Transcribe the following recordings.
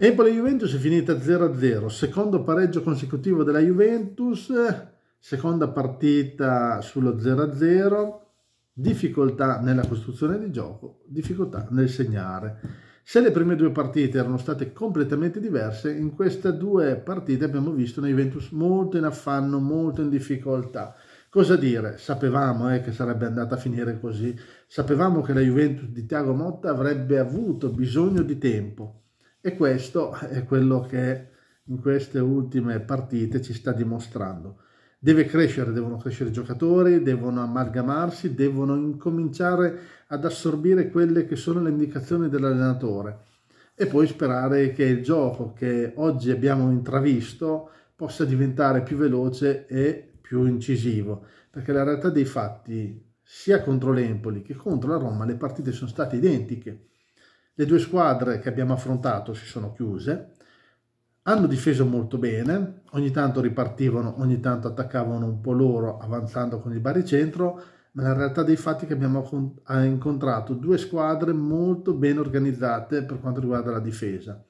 Empoli-Juventus è finita 0-0, secondo pareggio consecutivo della Juventus, seconda partita sullo 0-0, difficoltà nella costruzione di gioco, difficoltà nel segnare. Se le prime due partite erano state completamente diverse, in queste due partite abbiamo visto una Juventus molto in affanno, molto in difficoltà. Cosa dire? Sapevamo eh, che sarebbe andata a finire così, sapevamo che la Juventus di Tiago Motta avrebbe avuto bisogno di tempo, e questo è quello che in queste ultime partite ci sta dimostrando. Deve crescere, devono crescere i giocatori, devono amalgamarsi, devono incominciare ad assorbire quelle che sono le indicazioni dell'allenatore e poi sperare che il gioco che oggi abbiamo intravisto possa diventare più veloce e più incisivo, perché la realtà dei fatti sia contro l'Empoli che contro la Roma le partite sono state identiche le due squadre che abbiamo affrontato si sono chiuse, hanno difeso molto bene, ogni tanto ripartivano, ogni tanto attaccavano un po' loro avanzando con il baricentro, ma la realtà dei fatti è che abbiamo incontrato due squadre molto ben organizzate per quanto riguarda la difesa,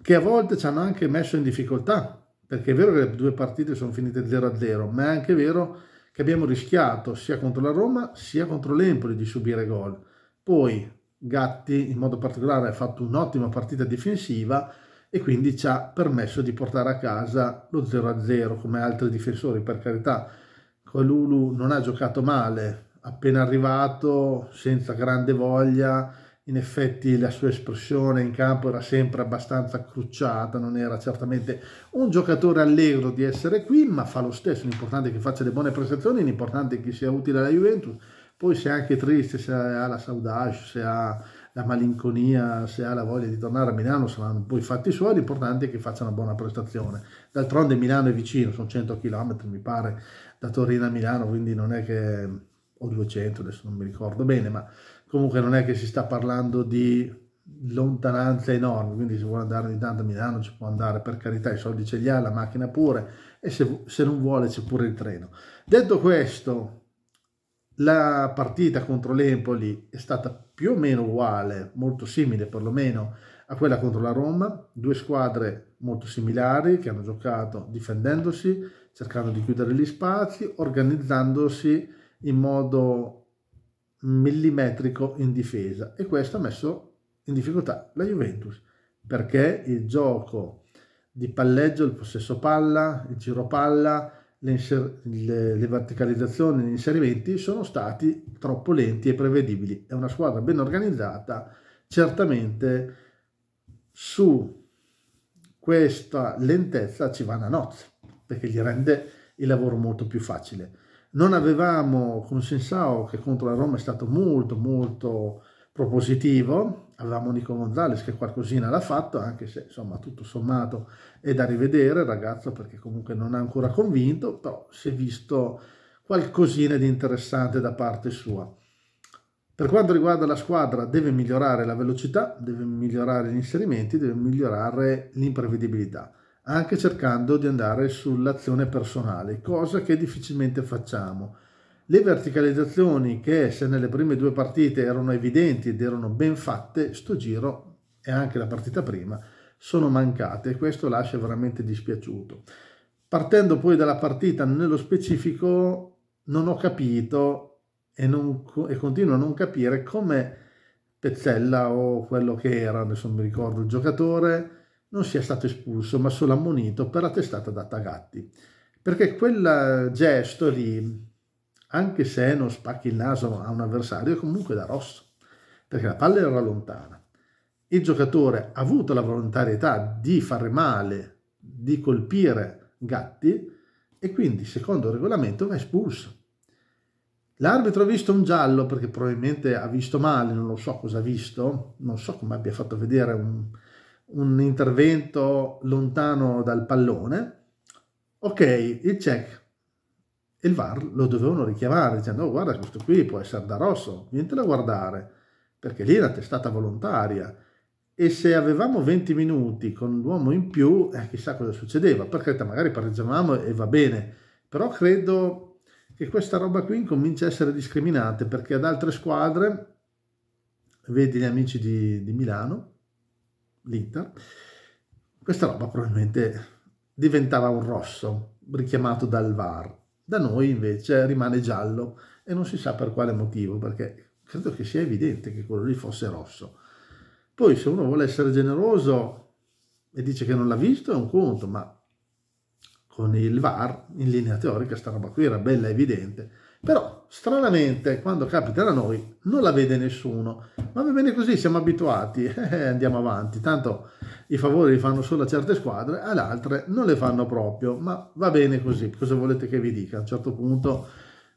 che a volte ci hanno anche messo in difficoltà, perché è vero che le due partite sono finite 0-0, ma è anche vero che abbiamo rischiato sia contro la Roma sia contro l'Empoli di subire gol. Poi Gatti in modo particolare ha fatto un'ottima partita difensiva e quindi ci ha permesso di portare a casa lo 0-0 come altri difensori. Per carità, Colulu non ha giocato male, appena arrivato, senza grande voglia, in effetti la sua espressione in campo era sempre abbastanza crucciata, non era certamente un giocatore allegro di essere qui, ma fa lo stesso, l'importante è che faccia le buone prestazioni, l'importante è che sia utile alla Juventus poi se è anche triste, se ha la saudage, se ha la malinconia, se ha la voglia di tornare a Milano, saranno poi fatti suoi, l'importante è che faccia una buona prestazione. D'altronde Milano è vicino, sono 100 km mi pare da Torino a Milano, quindi non è che... o 200 adesso non mi ricordo bene, ma comunque non è che si sta parlando di lontananza enorme, quindi se vuole andare ogni tanto a Milano ci può andare, per carità, i soldi ce li ha, la macchina pure, e se, se non vuole c'è pure il treno. Detto questo, la partita contro l'Empoli è stata più o meno uguale, molto simile perlomeno a quella contro la Roma, due squadre molto similari che hanno giocato difendendosi, cercando di chiudere gli spazi, organizzandosi in modo millimetrico in difesa e questo ha messo in difficoltà la Juventus perché il gioco di palleggio, il possesso palla, il giro palla, le, le, le verticalizzazioni, gli inserimenti sono stati troppo lenti e prevedibili. È una squadra ben organizzata, certamente su questa lentezza ci va una nozze, perché gli rende il lavoro molto più facile. Non avevamo con Sensao, che contro la Roma è stato molto molto propositivo, avevamo Nico Gonzalez che qualcosina l'ha fatto, anche se insomma tutto sommato è da rivedere il ragazzo perché comunque non ha ancora convinto, però si è visto qualcosina di interessante da parte sua. Per quanto riguarda la squadra deve migliorare la velocità, deve migliorare gli inserimenti, deve migliorare l'imprevedibilità, anche cercando di andare sull'azione personale, cosa che difficilmente facciamo le verticalizzazioni che se nelle prime due partite erano evidenti ed erano ben fatte, sto giro e anche la partita prima sono mancate e questo lascia veramente dispiaciuto. Partendo poi dalla partita nello specifico non ho capito e, non, e continuo a non capire come Pezzella o quello che era, adesso non mi ricordo, il giocatore non sia stato espulso ma solo ammonito per la testata data a Gatti. Perché quel gesto lì anche se non spacchi il naso a un avversario, comunque da rosso, perché la palla era lontana. Il giocatore ha avuto la volontarietà di fare male, di colpire Gatti e quindi, secondo il regolamento, va espulso. L'arbitro ha visto un giallo perché probabilmente ha visto male, non lo so cosa ha visto, non so come abbia fatto vedere un, un intervento lontano dal pallone. Ok, il check e il VAR lo dovevano richiamare dicendo oh, guarda questo qui può essere da rosso, niente da guardare, perché lì era testata volontaria e se avevamo 20 minuti con l'uomo in più eh, chissà cosa succedeva, per carità magari pareggiavamo e va bene, però credo che questa roba qui incominci a essere discriminante perché ad altre squadre, vedi gli amici di, di Milano, l'Inter, questa roba probabilmente diventava un rosso richiamato dal VAR da noi invece rimane giallo e non si sa per quale motivo, perché credo che sia evidente che quello lì fosse rosso. Poi se uno vuole essere generoso e dice che non l'ha visto è un conto, ma con il VAR in linea teorica sta roba qui era bella evidente però stranamente quando capita da noi non la vede nessuno, ma va bene così, siamo abituati e eh, eh, andiamo avanti, tanto i favori li fanno solo a certe squadre, ad altre non le fanno proprio, ma va bene così, cosa volete che vi dica? A un certo punto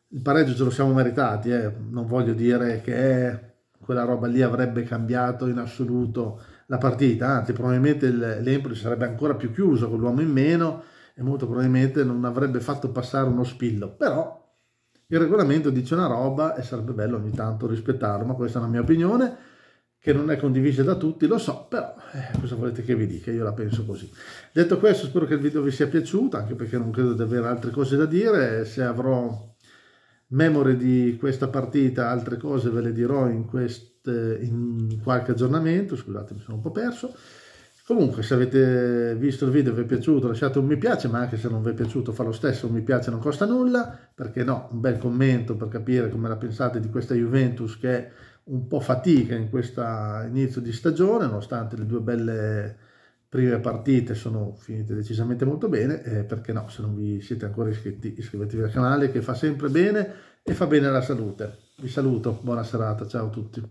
il pareggio ce lo siamo meritati, eh. non voglio dire che eh, quella roba lì avrebbe cambiato in assoluto la partita, anzi probabilmente l'Empoli sarebbe ancora più chiuso con l'uomo in meno e molto probabilmente non avrebbe fatto passare uno spillo, però il regolamento dice una roba e sarebbe bello ogni tanto rispettarlo, ma questa è una mia opinione che non è condivisa da tutti, lo so, però eh, cosa volete che vi dica, io la penso così. Detto questo, spero che il video vi sia piaciuto, anche perché non credo di avere altre cose da dire, se avrò memorie di questa partita, altre cose ve le dirò in, queste, in qualche aggiornamento, scusate mi sono un po' perso. Comunque, se avete visto il video e vi è piaciuto, lasciate un mi piace, ma anche se non vi è piaciuto, fa lo stesso, un mi piace non costa nulla, perché no, un bel commento per capire come la pensate di questa Juventus che è un po' fatica in questo inizio di stagione, nonostante le due belle prime partite sono finite decisamente molto bene, eh, perché no, se non vi siete ancora iscritti, iscrivetevi al canale che fa sempre bene e fa bene alla salute. Vi saluto, buona serata, ciao a tutti.